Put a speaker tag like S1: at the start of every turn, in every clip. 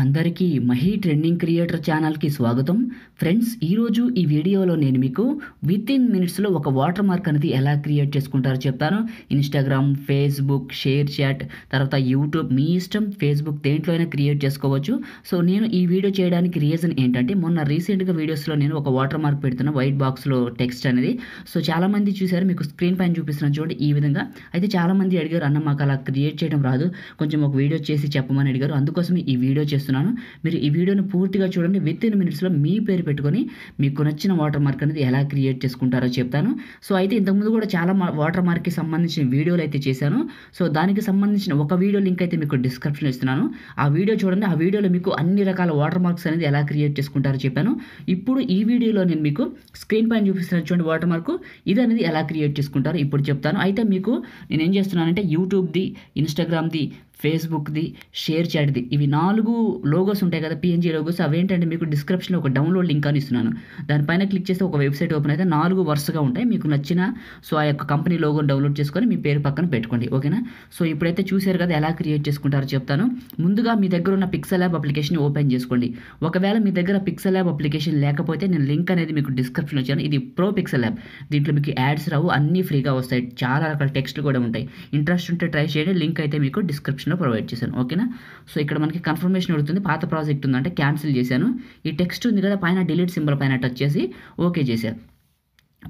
S1: అందరికీ మహీ trending creator ఛానల్కి స్వాగతం ఫ్రెండ్స్ ఈరోజు ఈ వీడియోలో నేను మీకు విత్ ఇన్ మినిట్స్లో ఒక వాటర్ మార్క్ అనేది ఎలా క్రియేట్ చేసుకుంటారో చెప్తాను ఇన్స్టాగ్రామ్ ఫేస్బుక్ షేర్ చాట్ తర్వాత యూట్యూబ్ మీ ఇష్టం ఫేస్బుక్ దేంట్లో అయినా క్రియేట్ చేసుకోవచ్చు సో నేను ఈ వీడియో చేయడానికి రీజన్ ఏంటంటే మొన్న రీసెంట్గా వీడియోస్లో నేను ఒక వాటర్ మార్క్ పెడుతున్న వైట్ బాక్స్లో టెక్స్ట్ అనేది సో చాలామంది చూశారు మీకు స్క్రీన్ పైన చూపిస్తున్నాను చూడండి ఈ విధంగా అయితే చాలామంది అడిగారు అన్న మాకు అలా క్రియేట్ చేయడం రాదు కొంచెం ఒక వీడియో చేసి చెప్పమని అడిగారు అందుకోసం ఈ వీడియో చేస్తున్నాను చేస్తున్నాను మీరు ఈ వీడియోని పూర్తిగా చూడండి విత్ ఇన్ మినిట్స్లో మీ పేరు పెట్టుకొని మీకు నచ్చిన వాటర్ మార్క్ అనేది ఎలా క్రియేట్ చేసుకుంటారో చెప్తాను సో అయితే ఇంతకుముందు కూడా చాలా వాటర్ మార్క్కి సంబంధించిన వీడియోలు అయితే చేశాను సో దానికి సంబంధించిన ఒక వీడియో లింక్ అయితే మీకు డిస్క్రిప్షన్ ఇస్తున్నాను ఆ వీడియో చూడండి ఆ వీడియోలో మీకు అన్ని రకాల వాటర్ మార్క్స్ అనేది ఎలా క్రియేట్ చేసుకుంటారో చెప్పాను ఇప్పుడు ఈ వీడియోలో నేను మీకు స్క్రీన్ పైన చూపిస్తున్న చూడండి వాటర్ మార్క్ ఇది అనేది ఎలా క్రియేట్ చేసుకుంటారో ఇప్పుడు చెప్తాను అయితే మీకు నేను ఏం చేస్తున్నానంటే యూట్యూబ్ది ఇన్స్టాగ్రామ్ది ఫేస్బుక్ది షేర్ చాట్ది ఇవి నాలుగు లోగోస్ ఉంటాయి కదా పిఎన్జీ లోగోస్ అవేంటంటే మీకు డిస్క్రిప్షన్లో ఒక డౌన్లోడ్ లింక్ అని ఇస్తున్నాను దానిపైన క్లిక్ చేస్తే ఒక వెబ్సైట్ ఓపెన్ అయితే నాలుగు వరుసగా ఉంటాయి మీకు నచ్చిన సో ఆ యొక్క కంపెనీ లోగోని డౌన్లోడ్ చేసుకొని మీ పేరు పక్కన పెట్టుకోండి ఓకేనా సో ఇప్పుడైతే చూశారు కదా ఎలా క్రియేట్ చేసుకుంటారో చెప్తాను ముందుగా మీ దగ్గర ఉన్న పిక్సెల్ యాప్ అప్లికేషన్ ఓపెన్ చేసుకోండి ఒకవేళ మీ దగ్గర పిక్సెల్ యాప్ అప్లికేషన్ లేకపోతే నేను లింక్ అనేది మీకు డిస్క్రిప్షన్ వచ్చాను ఇది ప్రో పిక్సెల్ యాప్ దీంట్లో మీకు యాడ్స్ రావు అన్నీ ఫ్రీగా వస్తాయి చాలా రకాల టెక్స్ట్లు కూడా ఉంటాయి ఇంట్రెస్ట్ ఉంటే ట్రై చేయండి లింక్ అయితే మీకు డిస్క్రిప్షన్లో ప్రొవైడ్ చేశాను ఓకేనా సో ఇక్కడ మనకి కన్ఫర్మేషన్ అడుగుతుంది పాత ప్రాజెక్ట్ ఉందంటే క్యాన్సిల్ చేశాను ఈ టెక్స్ట్ ఉంది కదా పైన డిలీట్ సింబల్ పైన టచ్ చేసి ఓకే చేశారు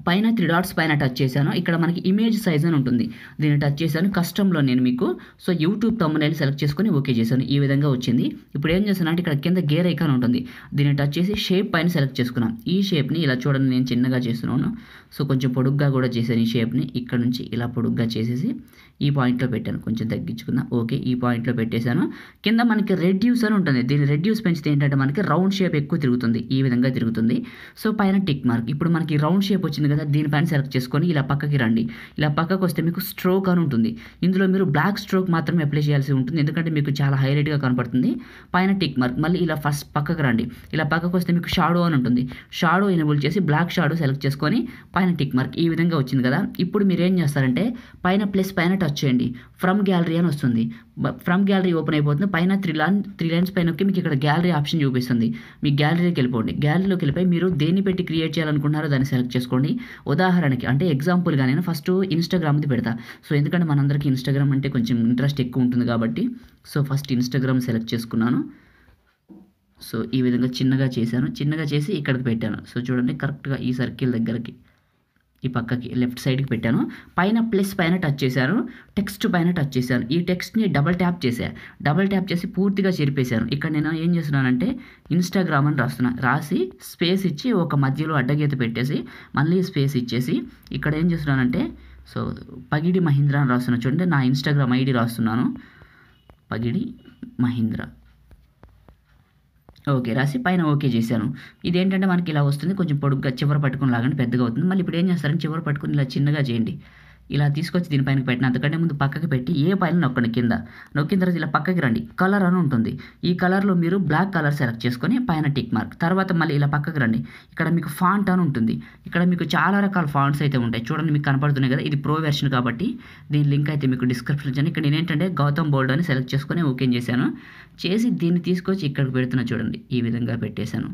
S1: పైన త్రీ డాట్స్ పైన టచ్ చేశాను ఇక్కడ మనకి ఇమేజ్ సైజ్ అని ఉంటుంది దీన్ని టచ్ చేశాను కస్టమ్లో నేను మీకు సో యూట్యూబ్ తమ్మునేల్ సెలెక్ట్ చేసుకుని ఓకే చేశాను ఈ విధంగా వచ్చింది ఇప్పుడు ఏం చేశాను అంటే ఇక్కడ కింద గేర్ ఐకాన్ ఉంటుంది దీన్ని టచ్ చేసి షేప్ పైన సెలెక్ట్ చేసుకున్నాం ఈ షేప్ని ఇలా చూడండి నేను చిన్నగా చేస్తున్నాను సో కొంచెం పొడుగ్గా కూడా చేశాను ఈ షేప్ని ఇక్కడ నుంచి ఇలా పొడుగ్గా చేసేసి ఈ పాయింట్లో పెట్టాను కొంచెం తగ్గించుకుందాం ఓకే ఈ పాయింట్లో పెట్టేశాను కింద మనకి రెడ్యూస్ అని ఉంటుంది దీన్ని రెడ్యూస్ పెంచితే ఏంటంటే మనకి రౌండ్ షేప్ ఎక్కువ తిరుగుతుంది ఈ విధంగా తిరుగుతుంది సో పైన టిక్ మార్క్ ఇప్పుడు మనకి రౌండ్ షేప్ వచ్చింది వస్తుంది కదా దీనిపైన సెలెక్ట్ చేసుకొని ఇలా పక్కకి రండి ఇలా పక్కకు వస్తే మీకు స్ట్రోక్ అని ఉంటుంది ఇందులో మీరు బ్లాక్ స్ట్రోక్ మాత్రమే అప్లై చేయాల్సి ఉంటుంది ఎందుకంటే మీకు చాలా హైలైట్గా కనపడుతుంది పైన టిక్ మార్క్ మళ్ళీ ఇలా ఫస్ట్ పక్కకు రండి ఇలా పక్కకు వస్తే మీకు షాడో అని ఉంటుంది షాడో ఎనబుల్ చేసి బ్లాక్ షాడో సెలెక్ట్ చేసుకొని పైన టిక్ మార్క్ ఈ విధంగా వచ్చింది కదా ఇప్పుడు మీరు ఏం చేస్తారంటే పైన ప్లస్ పైన టచ్ చేయండి ఫ్రమ్ గ్యాలరీ అని వస్తుంది ఫ్రమ్ గ్యాలరీ ఓపెన్ అయిపోతుంది పైన త్రీ లైన్ త్రీ లైన్స్ పైన నొక్కి మీకు ఇక్కడ గ్యాలరీ ఆప్షన్ చూపిస్తుంది మీ గ్యాలరీకి వెళ్ళిపోండి గ్యాలరీలోకి వెళ్ళిపోయి మీరు దేన్ని పెట్టి క్రియేట్ చేయాలనుకుంటున్నారో దాన్ని సెలెక్ట్ చేసుకోండి ఉదాహరణకి అంటే ఎగ్జాంపుల్గా నేను ఫస్ట్ ఇన్స్టాగ్రామ్ది పెడతా సో ఎందుకంటే మనందరికీ ఇన్స్టాగ్రామ్ అంటే కొంచెం ఇంట్రెస్ట్ ఎక్కువ ఉంటుంది కాబట్టి సో ఫస్ట్ ఇన్స్టాగ్రామ్ సెలెక్ట్ చేసుకున్నాను సో ఈ విధంగా చిన్నగా చేశాను చిన్నగా చేసి ఇక్కడికి పెట్టాను సో చూడండి కరెక్ట్గా ఈ సర్కిల్ దగ్గరికి ఈ పక్కకి లెఫ్ట్ సైడ్కి పెట్టాను పైన ప్లస్ పైన టచ్ చేశాను టెక్స్ట్ పైన టచ్ చేశాను ఈ టెక్స్ట్ని డబల్ ట్యాప్ చేశాను డబల్ ట్యాప్ చేసి పూర్తిగా చెరిపేశాను ఇక్కడ నేను ఏం చేస్తున్నానంటే ఇన్స్టాగ్రామ్ అని రాస్తున్నాను రాసి స్పేస్ ఇచ్చి ఒక మధ్యలో అడ్డగీత పెట్టేసి మళ్ళీ స్పేస్ ఇచ్చేసి ఇక్కడ ఏం చేస్తున్నానంటే సో పగిడి మహీంద్ర అని రాస్తున్నా చూడండి నా ఇన్స్టాగ్రామ్ ఐడి రాస్తున్నాను పగిడి మహీంద్ర ఓకే రాసి పైన ఓకే చేశాను ఇదేంటంటే మనకి ఇలా వస్తుంది కొంచెం పొడుగ్గా చివర పట్టుకుని లాగండి పెద్దగా అవుతుంది మళ్ళీ ఇప్పుడు ఏం చేస్తారని చివర పట్టుకుని ఇలా చిన్నగా చేయండి ఇలా తీసుకొచ్చి దీనిపైన పెట్టిన అంతకంటే ముందు పక్కకి పెట్టి ఏ పైన నొక్కండి కింద నొక్కిన తర్వాత ఇలా పక్కకి రండి కలర్ అని ఉంటుంది ఈ కలర్లో మీరు బ్లాక్ కలర్ సెలెక్ట్ చేసుకొని పైన టిక్ మార్క్ తర్వాత మళ్ళీ ఇలా పక్కకి రండి ఇక్కడ మీకు ఫాంట్ అని ఉంటుంది ఇక్కడ మీకు చాలా రకాల ఫాంట్స్ అయితే ఉంటాయి చూడండి మీకు కనపడుతున్నాయి కదా ఇది ప్రో వెర్షన్ కాబట్టి దీని లింక్ అయితే మీకు డిస్క్రిప్షన్ ఇచ్చాను ఇక్కడ నేనేంటంటే గౌతమ్ బోల్డ్ అని సెలెక్ట్ చేసుకొని ఓకే చేశాను చేసి దీన్ని తీసుకొచ్చి ఇక్కడికి పెడుతున్నా చూడండి ఈ విధంగా పెట్టేశాను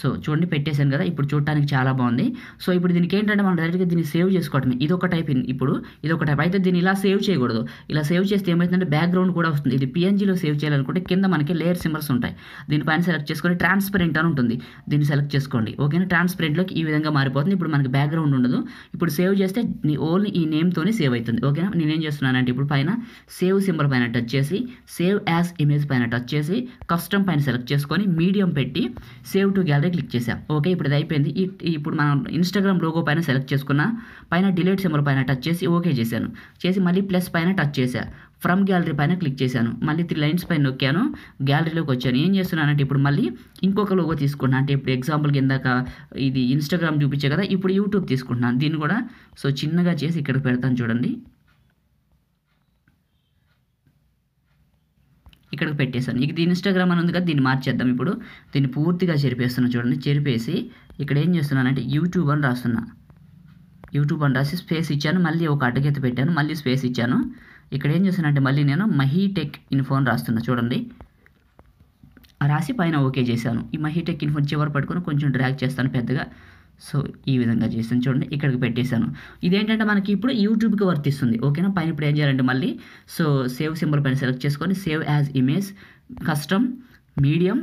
S1: సో చూడండి పెట్టేశాను కదా ఇప్పుడు చూడటానికి చాలా బాగుంది సో ఇప్పుడు దీనికి ఏంటంటే మనం డైరెక్ట్గా దీన్ని సేవ్ చేసుకోవటమే ఇది ఒక టైప్ ఇప్పుడు ఇది ఒక టైప్ అయితే దీన్ని ఇలా సేవ్ చేయకూడదు ఇలా సేవ్ చేస్తే ఏమవుతుందంటే బ్యాక్గ్రౌండ్ కూడా వస్తుంది ఇది పిఎన్జీలో సేవ్ చేయాలనుకుంటే కింద మనకి లేయర్ సింబల్స్ ఉంటాయి దీనిపైన సెలెక్ట్ చేసుకొని ట్రాన్స్పరెంట్ అని ఉంటుంది దీన్ని సెలెక్ట్ చేసుకోండి ఓకేనా ట్రాన్స్పరెంట్లోకి ఈ విధంగా మారిపోతుంది ఇప్పుడు మనకి బ్యాక్గ్రౌండ్ ఉండదు ఇప్పుడు సేవ్ చేస్తే ఓన్లీ ఈ నేమ్తోనే సేవ్ అవుతుంది ఓకేనా నేనేం చేస్తున్నానంటే ఇప్పుడు పైన సేవ్ సింబల్ పైన టచ్ చేసి సేవ్ యాజ్ ఇమేజ్ పైన టచ్ చేసి కస్టమ్ పైన సెలెక్ట్ చేసుకొని మీడియం పెట్టి save to gallery gallery click చేసాం ఓకే ఇప్పుడు ఇది అయిపోయింది ఇప్పుడు మనం ఇన్స్టాగ్రామ్ లోగో పైన సెలెక్ట్ చేసుకున్న పైన డిలీట్ సింబల్ పైన టచ్ చేసి ఓకే చేశాను చేసి మళ్ళీ ప్లస్ పైన టచ్ చేశాను ఫ్రమ్ గ్యాలరీ పైన క్లిక్ చేశాను మళ్ళీ త్రీ లైన్స్ పైన నొక్కాను గ్యాలరీలోకి వచ్చాను ఏం చేస్తున్నానంటే ఇప్పుడు మళ్ళీ ఇంకొక లోగో తీసుకున్నాను అంటే ఇప్పుడు ఎగ్జాంపుల్ ఇందాక ఇది ఇన్స్టాగ్రామ్ చూపించే కదా ఇప్పుడు యూట్యూబ్ తీసుకుంటున్నాను దీన్ని కూడా సో చిన్నగా చేసి ఇక్కడ పెడతాను చూడండి ఇక్కడికి పెట్టేశాను ఇక దీని ఇన్స్టాగ్రామ్ అని ఉంది కదా దీన్ని మార్చేద్దాం ఇప్పుడు దీన్ని పూర్తిగా చెరిపేస్తున్నాను చూడండి చెరిపేసి ఇక్కడ ఏం చేస్తున్నానంటే యూట్యూబ్ అని రాస్తున్నా యూట్యూబ్ అని రాసి స్పేస్ ఇచ్చాను మళ్ళీ ఒక అడ్డగీత పెట్టాను మళ్ళీ స్పేస్ ఇచ్చాను ఇక్కడ ఏం చేస్తున్నానంటే మళ్ళీ నేను మహీటెక్ ఇన్ఫో అని రాస్తున్నా చూడండి రాసి పైన ఓకే చేశాను ఈ మహీటెక్ ఇన్ఫో చివరి పట్టుకొని కొంచెం డ్రాగ్ చేస్తాను పెద్దగా సో ఈ విధంగా చేసాను చూడండి ఇక్కడికి పెట్టేశాను ఇదేంటంటే మనకి ఇప్పుడు యూట్యూబ్కి వర్తిస్తుంది ఓకేనా పైన ఇప్పుడు ఏం చేయాలంటే మళ్ళీ సో సేవ్ సింబల్ పైన సెలెక్ట్ చేసుకొని save as image custom medium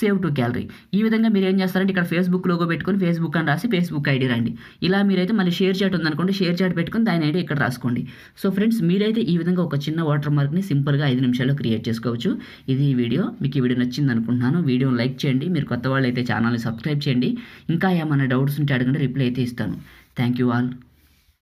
S1: save to gallery ఈ విధంగా మీరు ఏం చేస్తారంటే ఇక్కడ ఫేస్బుక్ లోగో పెట్టుకుని ఫేస్బుక్ అని రాసి ఫేస్బుక్ ఐడి రండి ఇలా మీరైతే మళ్ళీ షేర్ చాట్ ఉందనుకోండి షేర్ చాట్ పెట్టుకుని దాని ఐడి ఇక్కడ రాసుకోండి సో ఫ్రెండ్స్ మీరైతే ఈ విధంగా ఒక చిన్న వాటర్ మార్క్ని సింపుల్గా ఐదు నిమిషాల్లో క్రియేట్ చేసుకోవచ్చు ఇది ఈ వీడియో మీకు ఈ వీడియో నచ్చింది అనుకుంటున్నాను వీడియోని లైక్ చేయండి మీరు కొత్త వాళ్ళు అయితే ఛానల్ని సబ్స్క్రైబ్ చేయండి ఇంకా ఏమైనా డౌట్స్ ఉంటే అడగండి రిప్లై అయితే ఇస్తాను థ్యాంక్ యూ ఆల్